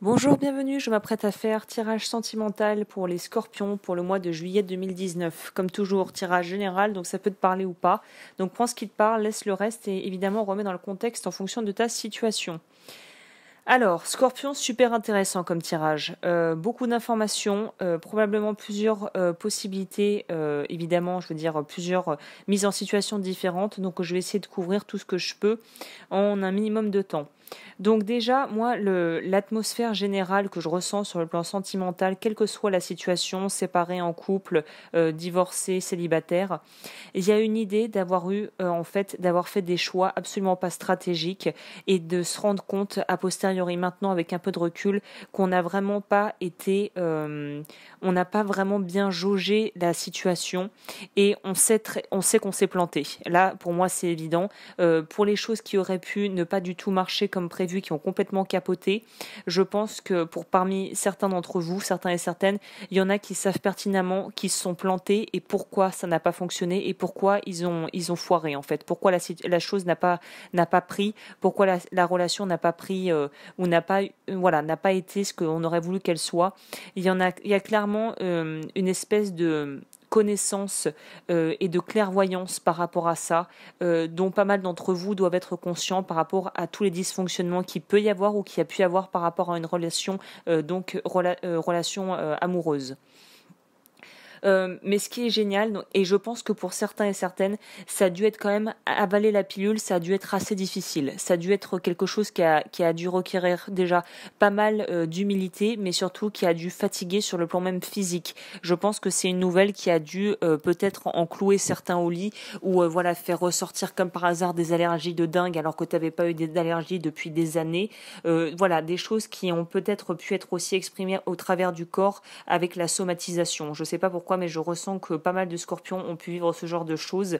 Bonjour, bienvenue. Je m'apprête à faire tirage sentimental pour les scorpions pour le mois de juillet 2019. Comme toujours, tirage général, donc ça peut te parler ou pas. Donc prends ce qui te parle, laisse le reste et évidemment remets dans le contexte en fonction de ta situation. Alors, scorpion, super intéressant comme tirage. Euh, beaucoup d'informations, euh, probablement plusieurs euh, possibilités, évidemment, je veux dire plusieurs mises en situation différentes. Donc, je vais essayer de couvrir tout ce que je peux en un minimum de temps. Donc déjà, moi, l'atmosphère générale que je ressens sur le plan sentimental, quelle que soit la situation, séparée en couple, euh, divorcé, célibataire, il y a une idée d'avoir eu, euh, en fait, d'avoir fait des choix absolument pas stratégiques et de se rendre compte a posteriori maintenant avec un peu de recul qu'on n'a vraiment pas été, euh, on n'a pas vraiment bien jaugé la situation et on sait, qu'on s'est planté. Là, pour moi, c'est évident. pour les choses qui auraient pu ne pas du tout marcher comme prévu, qui ont complètement capoté. Je pense que pour parmi certains d'entre vous, certains et certaines, il y en a qui savent pertinemment qu'ils se sont plantés et pourquoi ça n'a pas fonctionné et pourquoi ils ont, ils ont foiré en fait, pourquoi la, la chose n'a pas, n'a pas pris, pourquoi la, relation n'a pas pris euh, ou n'a pas, euh, voilà, n'a pas été ce qu'on aurait voulu qu'elle soit. Il y en a, il y a clairement euh, une espèce de connaissance euh, et de clairvoyance par rapport à ça, euh, dont pas mal d'entre vous doivent être conscients par rapport à tous les dysfonctionnements qui peut y avoir ou qui a pu y avoir par rapport à une relation, euh, donc relation amoureuse. Euh, mais ce qui est génial, et je pense que pour certains et certaines, ça a dû être quand même avaler la pilule, ça a dû être assez difficile. Ça a dû être quelque chose qui a, dû requérir déjà pas mal euh, d'humilité, mais surtout qui a dû fatiguer sur le plan même physique. Je pense que c'est une nouvelle qui a dû euh, peut-être enclouer certains au lit ou voilà faire ressortir comme par hasard des allergies de dingue alors que tu n'avais pas eu d'allergies depuis des années. voilà des choses qui ont peut-être pu être aussi exprimées au travers du corps avec la somatisation. Je ne sais pas pourquoi mais je ressens que pas mal de scorpions ont pu vivre ce genre de choses.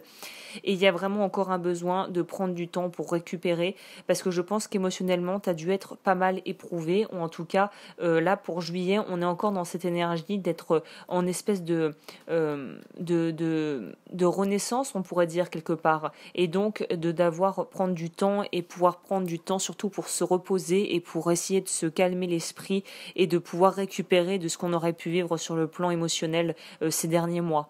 Et il y a vraiment encore un besoin de prendre du temps pour récupérer, parce que je pense qu'émotionnellement, tu as dû être pas mal éprouvé, ou en tout cas, euh, là, pour juillet, on est encore dans cette énergie d'être en espèce de, euh, de, de renaissance, on pourrait dire quelque part, et donc de d'avoir prendre du temps et pouvoir prendre du temps surtout pour se reposer et pour essayer de se calmer l'esprit et de pouvoir récupérer de ce qu'on aurait pu vivre sur le plan émotionnel euh, ces derniers mois.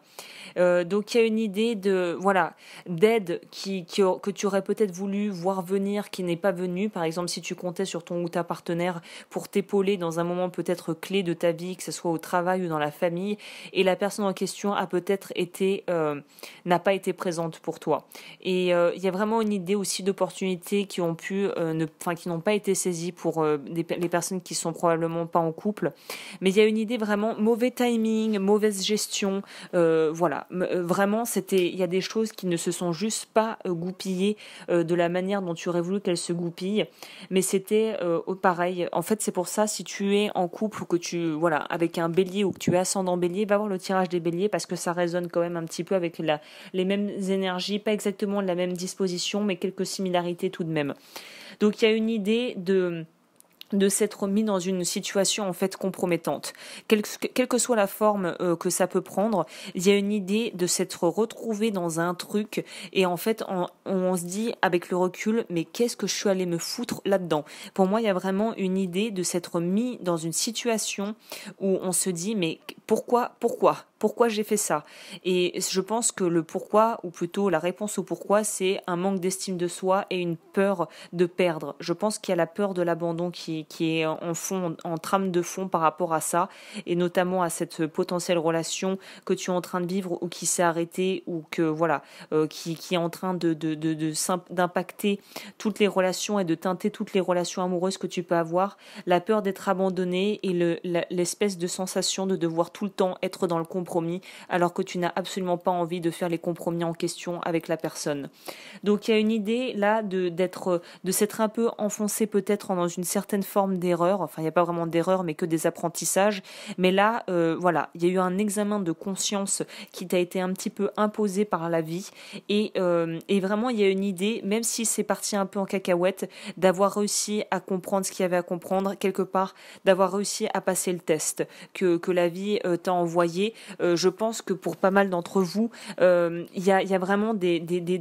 Euh, donc il y a une idée de voilà d'aide qui, qui, que tu aurais peut-être voulu voir venir qui n'est pas venue. Par exemple, si tu comptais sur ton ou ta partenaire pour t'épauler dans un moment peut-être clé de ta vie, que ce soit au travail ou dans la famille, et la personne en question a peut-être été euh, n'a pas été présente pour toi. Et euh, il y a vraiment une idée aussi d'opportunités qui ont pu, euh, qui n'ont pas été saisies pour euh, les personnes qui sont probablement pas en couple. Mais il y a une idée vraiment mauvais timing, mauvaise gestion, voilà. vraiment, c'était, il y a des choses qui ne se sont juste pas goupillées de la manière dont tu aurais voulu qu'elles se goupillent. Mais c'était pareil. En fait, c'est pour ça si tu es en couple ou que tu, voilà, avec un Bélier ou que tu es ascendant Bélier, va voir le tirage des Béliers parce que ça résonne quand même un petit peu avec les mêmes énergies, pas exactement la même disposition, mais quelques similarités tout de même. Donc il y a une idée de de s'être mis dans une situation en fait compromettante. Quelle, que soit la forme euh, que ça peut prendre, il y a une idée de s'être retrouvé dans un truc et en fait on, on se dit avec le recul mais qu'est-ce que je suis allé me foutre là-dedans Pour moi il y a vraiment une idée de s'être mis dans une situation où on se dit mais pourquoi pourquoi pourquoi j'ai fait ça. Et je pense que le pourquoi, ou plutôt la réponse au pourquoi, c'est un manque d'estime de soi et une peur de perdre. Je pense qu'il y a la peur de l'abandon qui, est en fond, en trame de fond par rapport à ça, et notamment à cette potentielle relation que tu es en train de vivre ou qui s'est arrêtée ou que voilà, euh, qui, est en train de, d'impacter toutes les relations et de teinter toutes les relations amoureuses que tu peux avoir. La peur d'être abandonné et l'espèce de sensation de devoir tout le temps être dans le combat compromis alors que tu n'as absolument pas envie de faire les compromis en question avec la personne. Donc il y a une idée là de d'être de s'être un peu enfoncé peut-être dans une certaine forme d'erreur. Enfin, il n'y a pas vraiment d'erreur, mais que des apprentissages. Mais là, euh, voilà, il y a eu un examen de conscience qui t'a été un petit peu imposé par la vie. Et, euh, et vraiment, il y a une idée, même si c'est parti un peu en cacahuète, d'avoir réussi à comprendre ce qu'il y avait à comprendre quelque part, d'avoir réussi à passer le test que, que la vie euh, t'a envoyé, euh, je pense que pour pas mal d'entre vous, euh, il y a, vraiment des,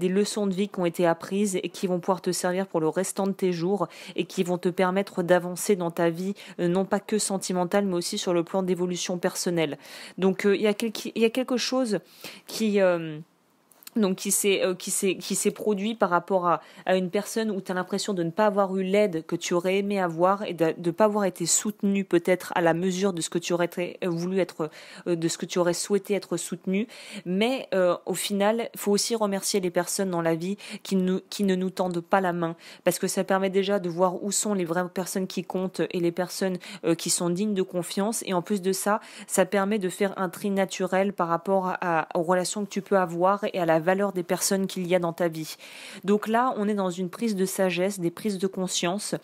leçons de vie qui ont été apprises et qui vont pouvoir te servir pour le restant de tes jours et qui vont te permettre d'avancer dans ta vie, euh, non pas que sentimentale, mais aussi sur le plan d'évolution personnelle. Donc il y a quelque chose qui donc qui s'est euh, qui s'est qui s'est produit par rapport à, à une personne où tu as l'impression de ne pas avoir eu l'aide que tu aurais aimé avoir et de ne pas avoir été soutenu peut-être à la mesure de ce que tu aurais euh, voulu être euh, de ce que tu aurais souhaité être soutenu mais au final faut aussi remercier les personnes dans la vie qui nous qui ne nous tendent pas la main parce que ça permet déjà de voir où sont les vraies personnes qui comptent et les personnes qui sont dignes de confiance et en plus de ça ça permet de faire un tri naturel par rapport aux relations que tu peux avoir et à la valeur des personnes qu'il y a dans ta vie. Donc là, on est dans une prise de sagesse, des prises de conscience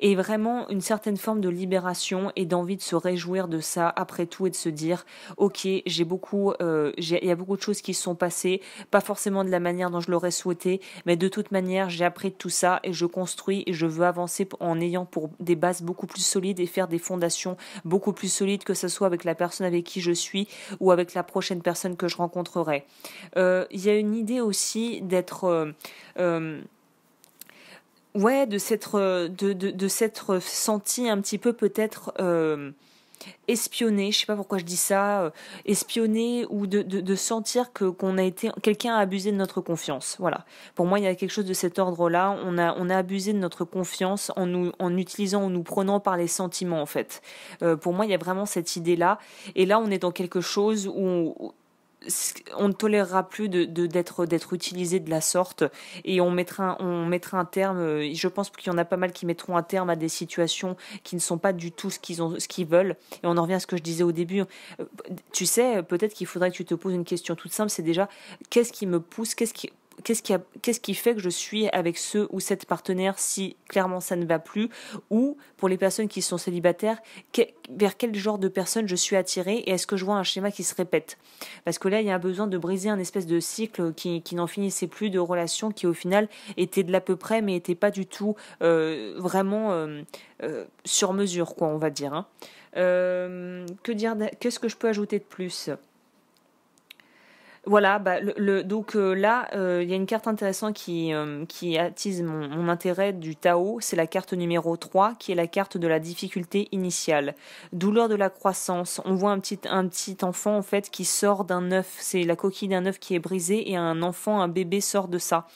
et vraiment une certaine forme de libération et d'envie de se réjouir de ça après tout et de se dire ok j'ai beaucoup euh, il y a beaucoup de choses qui se sont passées pas forcément de la manière dont je l'aurais souhaité mais de toute manière j'ai appris de tout ça et je construis et je veux avancer en ayant pour des bases beaucoup plus solides et faire des fondations beaucoup plus solides que ce soit avec la personne avec qui je suis ou avec la prochaine personne que je rencontrerai euh, il y a une idée aussi d'être euh, euh, ouais de s'être de, de, de s'être senti un petit peu peut-être euh, espionné je sais pas pourquoi je dis ça espionné ou de, de, sentir que qu'on a été quelqu'un a abusé de notre confiance voilà pour moi il y a quelque chose de cet ordre là on a on a abusé de notre confiance en nous en utilisant ou nous prenant par les sentiments en fait pour moi il y a vraiment cette idée là et là on est dans quelque chose où, on, on ne tolérera plus de d'être d'être utilisé de la sorte et on mettra on mettra un terme euh, je pense qu'il y en a pas mal qui mettront un terme à des situations qui ne sont pas du tout ce qu'ils ont veulent et on en revient à ce que je disais au début euh, tu sais peut-être qu'il faudrait que tu te poses une question toute simple c'est déjà qu'est-ce qui me pousse qu'est-ce qui qu'est-ce qui, fait que je suis avec ce ou cette partenaire si clairement ça ne va plus Ou pour les personnes qui sont célibataires, vers quel genre de personnes je suis attirée et est-ce que je vois un schéma qui se répète Parce que là, il y a un besoin de briser un espèce de cycle qui, n'en finissait plus de relations qui au final étaient de l'à peu près mais n'étaient pas du tout euh, vraiment euh, euh, sur mesure, quoi, on va dire. Hein. que dire Qu'est-ce que je peux ajouter de plus voilà, bah, le, donc euh, là, euh, il y a une carte intéressante qui, euh, qui attise mon, intérêt du Tao, c'est la carte numéro 3, qui est la carte de la difficulté initiale. Douleur de la croissance, on voit un petit, un petit enfant en fait qui sort d'un œuf, c'est la coquille d'un œuf qui est brisée et un enfant, un bébé sort de ça.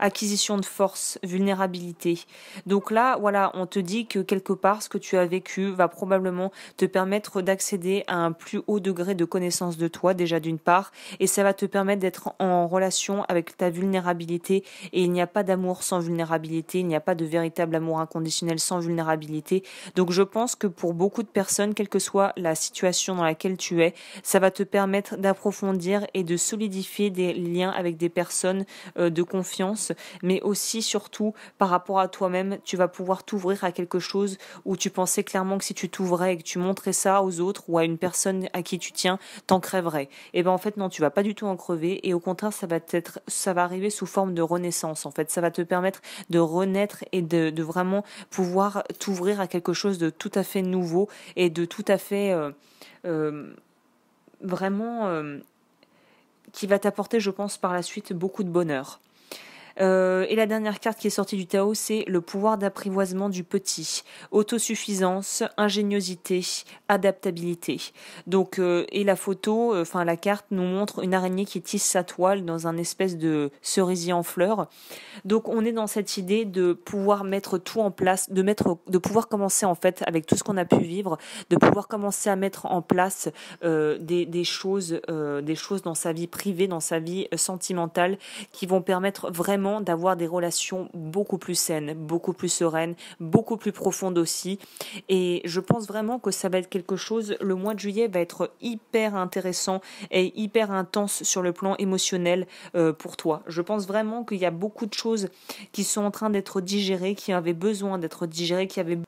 Acquisition de force, vulnérabilité. Donc là, voilà, on te dit que quelque part, ce que tu as vécu va probablement te permettre d'accéder à un plus haut degré de connaissance de toi, déjà d'une part, et ça va te permettre d'être en relation avec ta vulnérabilité et il n'y a pas d'amour sans vulnérabilité, il n'y a pas de véritable amour inconditionnel sans vulnérabilité. Donc je pense que pour beaucoup de personnes, quelle que soit la situation dans laquelle tu es, ça va te permettre d'approfondir et de solidifier des liens avec des personnes euh, de confiance, mais aussi surtout par rapport à toi-même, tu vas pouvoir t'ouvrir à quelque chose où tu pensais clairement que si tu t'ouvrais et que tu montrais ça aux autres ou à une personne à qui tu tiens, t'en crèverais. Et eh ben en fait non, tu vas pas du tout en crever et au contraire ça va être ça va arriver sous forme de renaissance en fait ça va te permettre de renaître et de, vraiment pouvoir t'ouvrir à quelque chose de tout à fait nouveau et de tout à fait euh, euh, vraiment euh, qui va t'apporter je pense par la suite beaucoup de bonheur euh, et la dernière carte qui est sortie du Tao, c'est le pouvoir d'apprivoisement du petit. Autosuffisance, ingéniosité, adaptabilité. Donc, euh, et la photo, euh, enfin la carte nous montre une araignée qui tisse sa toile dans un espèce de cerisier en fleurs. Donc on est dans cette idée de pouvoir mettre tout en place, de mettre, de pouvoir commencer en fait avec tout ce qu'on a pu vivre, de pouvoir commencer à mettre en place des, choses, des choses dans sa vie privée, dans sa vie sentimentale, qui vont permettre vraiment d'avoir des relations beaucoup plus saines, beaucoup plus sereines, beaucoup plus profondes aussi. Et je pense vraiment que ça va être quelque chose, le mois de juillet va être hyper intéressant et hyper intense sur le plan émotionnel euh, pour toi. Je pense vraiment qu'il y a beaucoup de choses qui sont en train d'être digérées, qui avaient besoin d'être digérées, qui avaient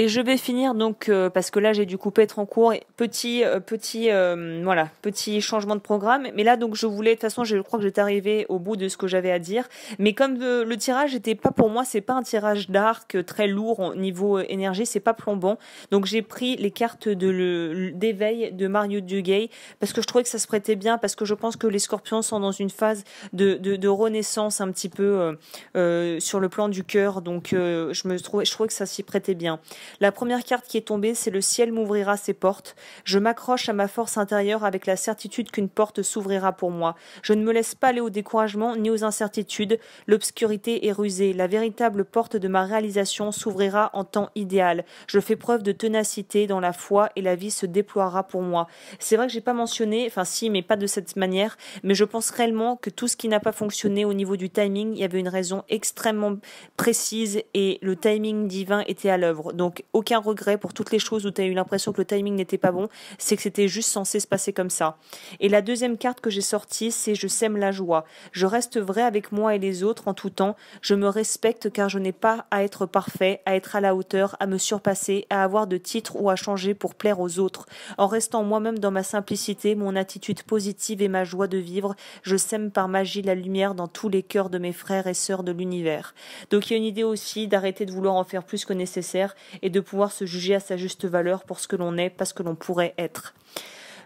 et je vais finir donc euh, parce que là j'ai dû couper être cours Petit euh, petit euh, voilà petit changement de programme. Mais là donc je voulais de toute façon je crois que j'étais arrivé au bout de ce que j'avais à dire. Mais comme le tirage n'était pas pour moi c'est pas un tirage d'arc très lourd au niveau énergie c'est pas plombant. Donc j'ai pris les cartes de d'éveil de Mario Duguay parce que je trouvais que ça se prêtait bien parce que je pense que les Scorpions sont dans une phase de, de, de renaissance un petit peu sur le plan du cœur. Donc je me trouvais je trouvais que ça s'y prêtait bien. La première carte qui est tombée, c'est le ciel m'ouvrira ses portes. Je m'accroche à ma force intérieure avec la certitude qu'une porte s'ouvrira pour moi. Je ne me laisse pas aller au découragement ni aux incertitudes. L'obscurité est rusée. La véritable porte de ma réalisation s'ouvrira en temps idéal. Je fais preuve de ténacité dans la foi et la vie se déploiera pour moi. C'est vrai que j'ai pas mentionné, enfin si, mais pas de cette manière, mais je pense réellement que tout ce qui n'a pas fonctionné au niveau du timing, il y avait une raison extrêmement précise et le timing divin était à l'œuvre. Donc aucun regret pour toutes les choses où tu as eu l'impression que le timing n'était pas bon, c'est que c'était juste censé se passer comme ça. Et la deuxième carte que j'ai sortie, c'est je sème la joie. Je reste vrai avec moi et les autres en tout temps. Je me respecte car je n'ai pas à être parfait, à être à la hauteur, à me surpasser, à avoir de titres ou à changer pour plaire aux autres. En restant moi-même dans ma simplicité, mon attitude positive et ma joie de vivre, je sème par magie la lumière dans tous les cœurs de mes frères et sœurs de l'univers. Donc il y a une idée aussi d'arrêter de vouloir en faire plus que nécessaire et et de pouvoir se juger à sa juste valeur pour ce que l'on est, pas ce que l'on pourrait être.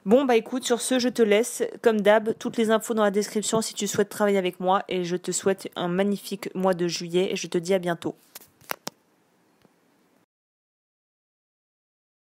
Bon, bah écoute, sur ce, je te laisse. Comme d'hab, toutes les infos dans la description si tu souhaites travailler avec moi. Et je te souhaite un magnifique mois de juillet et je te dis à bientôt.